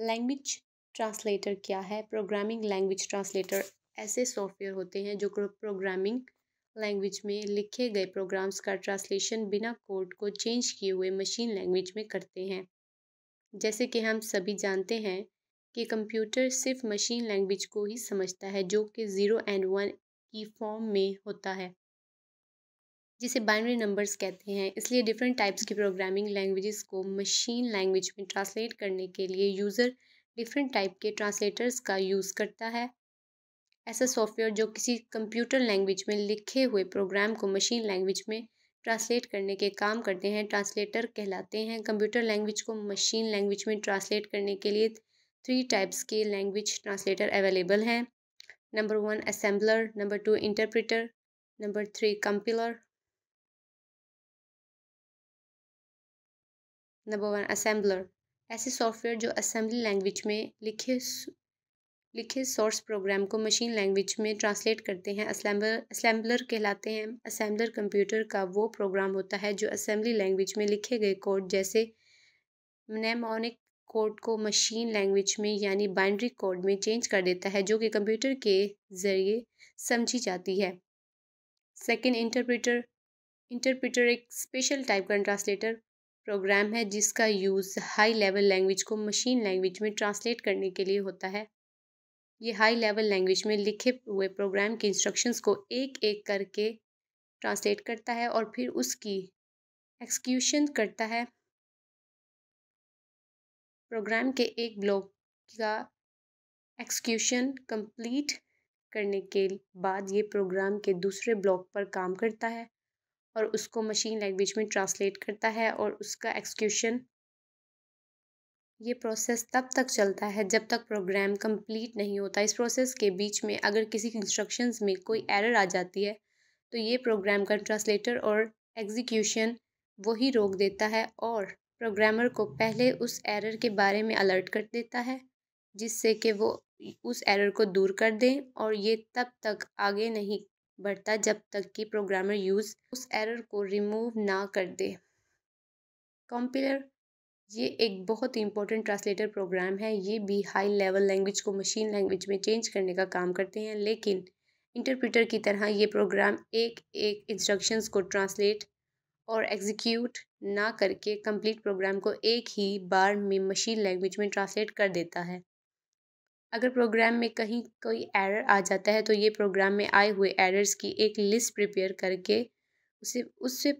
language translator क्या है programming language translator ऐसे सॉफ्टवेयर होते हैं जो प्रोग्रामिंग लैंग्वेज में लिखे गए प्रोग्राम्स का ट्रांसलेशन बिना कोड को चेंज किए हुए मशीन लैंग्वेज में करते हैं जैसे कि हम सभी जानते हैं कि कंप्यूटर सिर्फ मशीन लैंग्वेज को ही समझता है जो कि ज़ीरो एंड वन की फॉर्म में होता है जिसे बाइनरी नंबर्स कहते हैं इसलिए डिफरेंट टाइप्स की प्रोग्रामिंग लैंग्वेजेस को मशीन लैंग्वेज में ट्रांसलेट करने के लिए यूज़र डिफरेंट टाइप के ट्रांसलेटर्स का यूज़ करता है ऐसा सॉफ्टवेयर जो किसी कंप्यूटर लैंग्वेज में लिखे हुए प्रोग्राम को मशीन लैंग्वेज में ट्रांसलेट करने के काम करते हैं ट्रांसलेटर कहलाते हैं कंप्यूटर लैंग्वेज को मशीन लैंग्वेज में ट्रांसलेट करने के लिए थ्री टाइप्स के लैंग्वेज ट्रांसलेटर अवेलेबल हैं number one assembler number two interpreter number three compiler number one assembler ऐसे सॉफ्टवेयर जो असेंबली लैंग्वेज में लिखे लिखे सोर्स प्रोग्राम को मशीन लैंग्वेज में ट्रांसलेट करते हैं असम्बलर कहलाते हैं असम्बलर कंप्यूटर का वो प्रोग्राम होता है जो असम्बली लैंग्वेज में लिखे गए कोड जैसे नेमोनिक कोड को मशीन लैंग्वेज में यानी बाइंड्री कोड में चेंज कर देता है जो कि कंप्यूटर के ज़रिए समझी जाती है सेकेंड इंटरप्रेटर इंटरप्रेटर एक स्पेशल टाइप का ट्रांसलेटर प्रोग्राम है जिसका यूज़ हाई लेवल लैंग्वेज को मशीन लैंग्वेज में ट्रांसलेट करने के लिए होता है ये हाई लेवल लैंग्वेज में लिखे हुए प्रोग्राम के इंस्ट्रक्शंस को एक एक करके ट्रांसलेट करता है और फिर उसकी एक्सक्यूशन करता है प्रोग्राम के एक ब्लॉक का एक्सक्यूशन कंप्लीट करने के बाद ये प्रोग्राम के दूसरे ब्लॉक पर काम करता है और उसको मशीन लैंग्वेज में ट्रांसलेट करता है और उसका एक्सक्यूशन ये प्रोसेस तब तक चलता है जब तक प्रोग्राम कंप्लीट नहीं होता इस प्रोसेस के बीच में अगर किसी इंस्ट्रक्शंस में कोई एरर आ जाती है तो ये प्रोग्राम का ट्रांसलेटर और एग्जीक्यूशन वही रोक देता है और प्रोग्रामर को पहले उस एरर के बारे में अलर्ट कर देता है जिससे कि वो उस एरर को दूर कर दें और ये तब तक आगे नहीं बढ़ता जब तक कि प्रोग्रामर यूज़ उस एरर को रिमूव ना कर दे कॉम्पिलर ये एक बहुत ही इंपॉर्टेंट ट्रांसलेटर प्रोग्राम है ये भी हाई लेवल लैंग्वेज को मशीन लैंग्वेज में चेंज करने का काम करते हैं लेकिन इंटरप्रेटर की तरह ये प्रोग्राम एक एक इंस्ट्रक्शंस को ट्रांसलेट और एग्जीक्यूट ना करके कंप्लीट प्रोग्राम को एक ही बार में मशीन लैंग्वेज में ट्रांसलेट कर देता है अगर प्रोग्राम में कहीं कोई एरर आ जाता है तो ये प्रोग्राम में आए हुए एरर्स की एक लिस्ट प्रिपेयर करके उसे उससे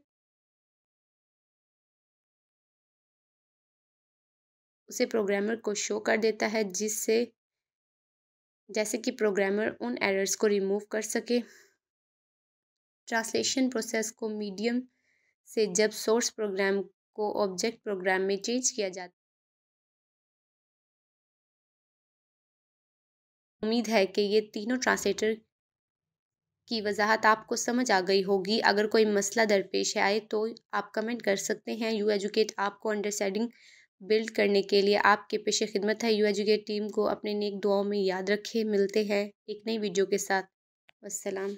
उसे प्रोग्रामर को शो कर देता है जिससे जैसे कि प्रोग्रामर उन एरर्स को रिमूव कर सके ट्रांसलेशन प्रोसेस को मीडियम से जब सोर्स प्रोग्राम को ऑब्जेक्ट प्रोग्राम में चेंज किया जाता उम्मीद है कि ये तीनों ट्रांसलेटर की वजाहत आपको समझ आ गई होगी अगर कोई मसला दरपेश आए तो आप कमेंट कर सकते हैं यू एजुकेट आपको अंडरस्टैंडिंग बिल्ड करने के लिए आपके पेश खिदमत है यू एजुकेट टीम को अपने नेक दुआओं में याद रखें मिलते हैं एक नई वीडियो के साथ वसलम